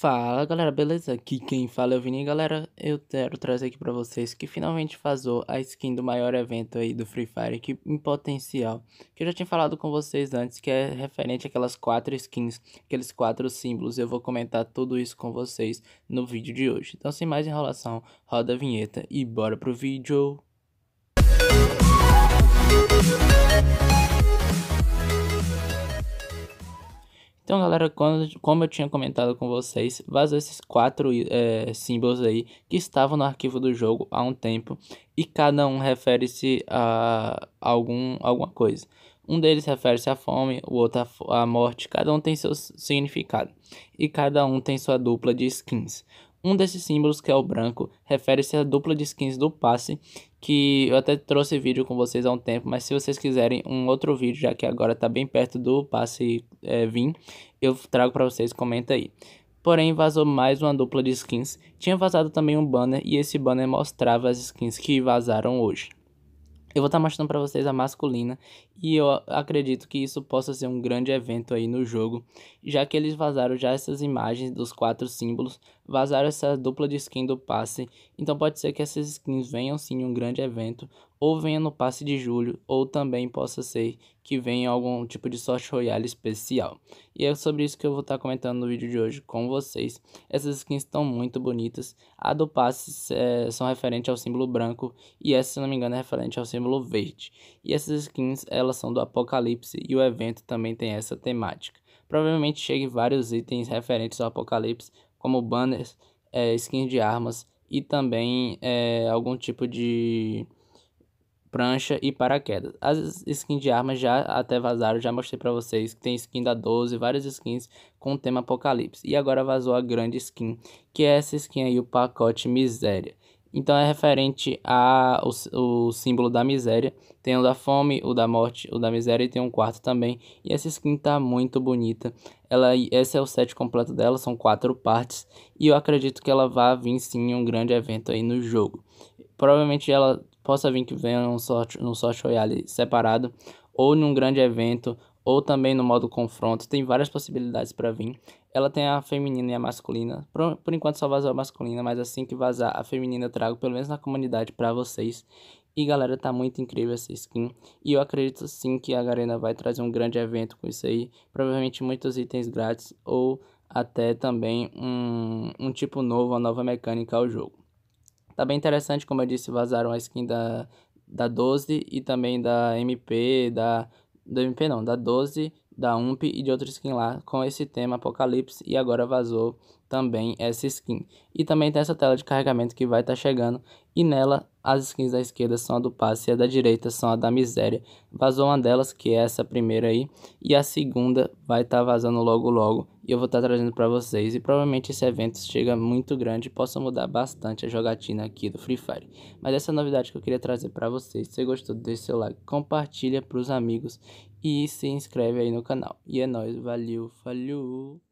Fala galera, beleza? Aqui quem fala é o Vini, galera. Eu quero trazer aqui pra vocês que finalmente vazou a skin do maior evento aí do Free Fire que, em potencial. Que eu já tinha falado com vocês antes, que é referente àquelas quatro skins, aqueles quatro símbolos. Eu vou comentar tudo isso com vocês no vídeo de hoje. Então, sem mais enrolação, roda a vinheta e bora pro vídeo. Música Então, galera, quando, como eu tinha comentado com vocês, vazou esses quatro é, símbolos aí que estavam no arquivo do jogo há um tempo e cada um refere-se a algum, alguma coisa. Um deles refere-se à fome, o outro à morte. Cada um tem seu significado. E cada um tem sua dupla de skins. Um desses símbolos, que é o branco, refere-se à dupla de skins do passe, que eu até trouxe vídeo com vocês há um tempo, mas se vocês quiserem um outro vídeo, já que agora está bem perto do passe é, vim, eu trago para vocês, comenta aí. Porém, vazou mais uma dupla de skins, tinha vazado também um banner, e esse banner mostrava as skins que vazaram hoje. Eu vou estar tá mostrando para vocês a masculina e eu acredito que isso possa ser um grande evento aí no jogo, já que eles vazaram já essas imagens dos quatro símbolos vazaram essa dupla de skin do passe, então pode ser que essas skins venham sim em um grande evento, ou venha no passe de julho, ou também possa ser que venha algum tipo de sorte royale especial. E é sobre isso que eu vou estar tá comentando no vídeo de hoje com vocês. Essas skins estão muito bonitas, a do passe é, são referente ao símbolo branco, e essa se não me engano é referente ao símbolo verde. E essas skins elas são do apocalipse, e o evento também tem essa temática provavelmente chegue vários itens referentes ao Apocalipse, como banners, é, skins de armas e também é, algum tipo de prancha e paraquedas. As skins de armas já até vazaram, já mostrei para vocês que tem skin da 12, várias skins com o tema apocalipse. E agora vazou a grande skin, que é essa skin aí, o pacote miséria. Então é referente a o, o símbolo da miséria. Tem o da fome, o da morte, o da miséria e tem um quarto também. E essa skin tá muito bonita. Ela, esse é o set completo dela, são quatro partes. E eu acredito que ela vá vir sim em um grande evento aí no jogo. Provavelmente ela possa vir que venha num sorte, num sorte royale separado ou num grande evento, ou também no modo confronto. Tem várias possibilidades para vir. Ela tem a feminina e a masculina. Por, por, enquanto só vazou a masculina, mas assim que vazar a feminina eu trago pelo menos na comunidade para vocês. E galera, tá muito incrível essa skin. E eu acredito sim que a Garena vai trazer um grande evento com isso aí. Provavelmente muitos itens grátis ou até também um, um tipo novo, uma nova mecânica ao jogo. Tá bem interessante, como eu disse, vazaram a skin da, da 12 e também da MP, da da MP não, da 12, da UMP e de outra skin lá com esse tema Apocalipse e agora vazou também essa skin. E também tem essa tela de carregamento que vai estar tá chegando. E nela, as skins da esquerda são a do passe e a da direita são a da miséria. Vazou uma delas, que é essa primeira aí. E a segunda vai estar tá vazando logo logo. E eu vou estar tá trazendo para vocês. E provavelmente esse evento chega muito grande e possa mudar bastante a jogatina aqui do Free Fire. Mas essa é a novidade que eu queria trazer para vocês. Se você gostou, deixe seu like, compartilha para os amigos. E se inscreve aí no canal. E é nóis, valeu, falou!